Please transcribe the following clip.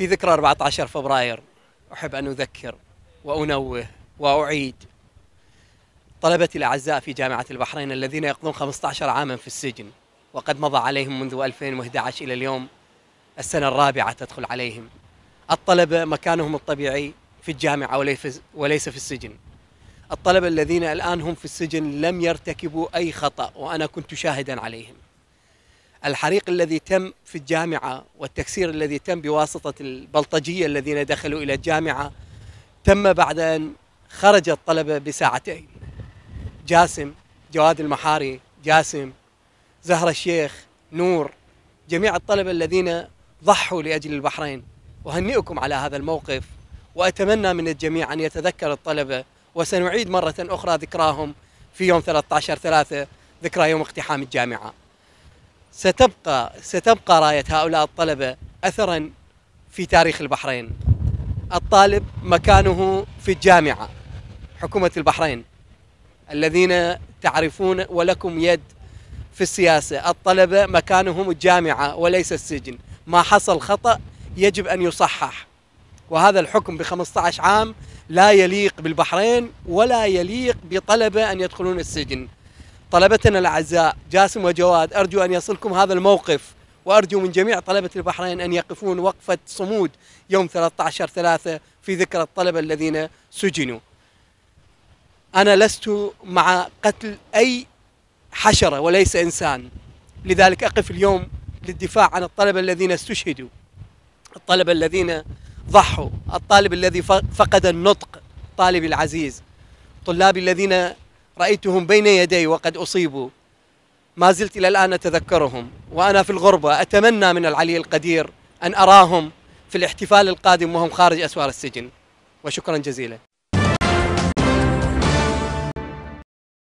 في ذكرى 14 فبراير أحب أن أذكر وأنوه وأعيد طلبتي الأعزاء في جامعة البحرين الذين يقضون 15 عاما في السجن وقد مضى عليهم منذ 2011 إلى اليوم السنة الرابعة تدخل عليهم الطلبة مكانهم الطبيعي في الجامعة وليس في السجن الطلبة الذين الآن هم في السجن لم يرتكبوا أي خطأ وأنا كنت شاهدا عليهم الحريق الذي تم في الجامعة والتكسير الذي تم بواسطة البلطجية الذين دخلوا إلى الجامعة تم بعد أن خرج الطلبة بساعتين جاسم جواد المحاري جاسم زهرة الشيخ نور جميع الطلبة الذين ضحوا لأجل البحرين أهنئكم على هذا الموقف وأتمنى من الجميع أن يتذكر الطلبة وسنعيد مرة أخرى ذكراهم في يوم 13 3 ذكرى يوم اقتحام الجامعة ستبقى ستبقى راية هؤلاء الطلبة أثرا في تاريخ البحرين الطالب مكانه في الجامعة حكومة البحرين الذين تعرفون ولكم يد في السياسة الطلبة مكانهم الجامعة وليس السجن ما حصل خطأ يجب أن يصحح وهذا الحكم ب 15 عام لا يليق بالبحرين ولا يليق بطلبة أن يدخلون السجن طلبتنا الأعزاء جاسم وجواد أرجو أن يصلكم هذا الموقف وأرجو من جميع طلبة البحرين أن يقفون وقفة صمود يوم 13 3 في ذكرى الطلبة الذين سجنوا أنا لست مع قتل أي حشرة وليس إنسان لذلك أقف اليوم للدفاع عن الطلبة الذين استشهدوا الطلبة الذين ضحوا الطالب الذي فقد النطق طالبي العزيز طلابي الذين رأيتهم بين يدي وقد أصيبوا ما زلت إلى الآن أتذكرهم وأنا في الغربة أتمنى من العلي القدير أن أراهم في الاحتفال القادم وهم خارج أسوار السجن وشكرا جزيلا